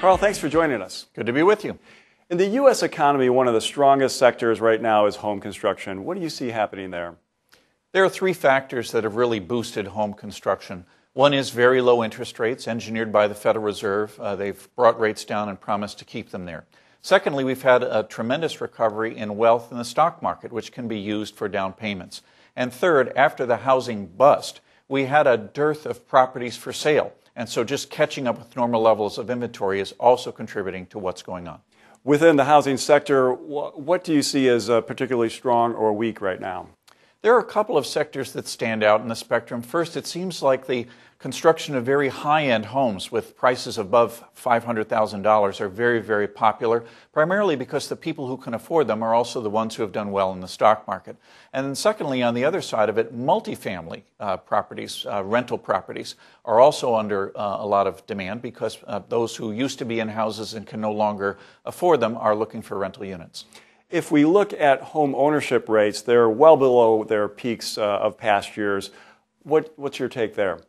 Carl, thanks for joining us. Good to be with you. In the U.S. economy, one of the strongest sectors right now is home construction. What do you see happening there? There are three factors that have really boosted home construction. One is very low interest rates, engineered by the Federal Reserve. Uh, they've brought rates down and promised to keep them there. Secondly, we've had a tremendous recovery in wealth in the stock market, which can be used for down payments. And third, after the housing bust, we had a dearth of properties for sale. And so just catching up with normal levels of inventory is also contributing to what's going on. Within the housing sector, what do you see as uh, particularly strong or weak right now? There are a couple of sectors that stand out in the spectrum. First, it seems like the construction of very high end homes with prices above $500,000 are very, very popular, primarily because the people who can afford them are also the ones who have done well in the stock market. And then, secondly, on the other side of it, multifamily uh, properties, uh, rental properties, are also under uh, a lot of demand because uh, those who used to be in houses and can no longer afford them are looking for rental units if we look at home ownership rates, they're well below their peaks uh, of past years. What, what's your take there?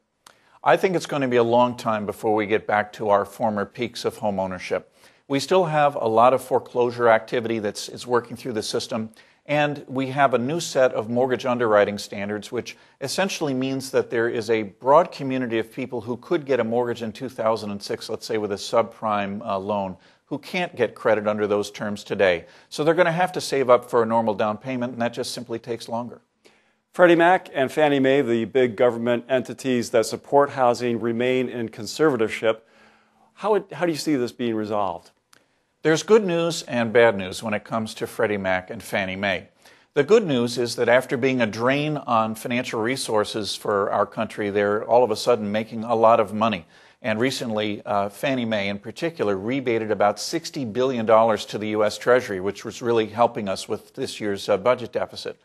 I think it's going to be a long time before we get back to our former peaks of home ownership. We still have a lot of foreclosure activity that's is working through the system, and we have a new set of mortgage underwriting standards, which essentially means that there is a broad community of people who could get a mortgage in 2006, let's say with a subprime uh, loan, who can't get credit under those terms today. So they're going to have to save up for a normal down payment, and that just simply takes longer. Freddie Mac and Fannie Mae, the big government entities that support housing, remain in conservatorship. How, how do you see this being resolved? There's good news and bad news when it comes to Freddie Mac and Fannie Mae. The good news is that after being a drain on financial resources for our country, they're all of a sudden making a lot of money. And recently, uh, Fannie Mae in particular rebated about $60 billion to the U.S. Treasury, which was really helping us with this year's uh, budget deficit.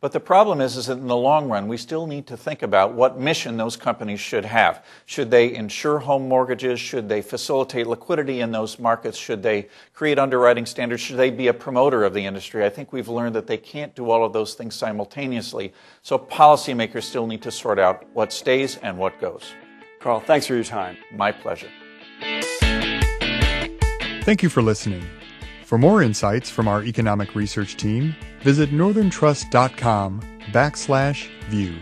But the problem is, is that in the long run, we still need to think about what mission those companies should have. Should they insure home mortgages? Should they facilitate liquidity in those markets? Should they create underwriting standards? Should they be a promoter of the industry? I think we've learned that they can't do all of those things simultaneously. So policymakers still need to sort out what stays and what goes. Carl, thanks for your time. My pleasure. Thank you for listening. For more insights from our economic research team, visit northerntrust.com backslash view.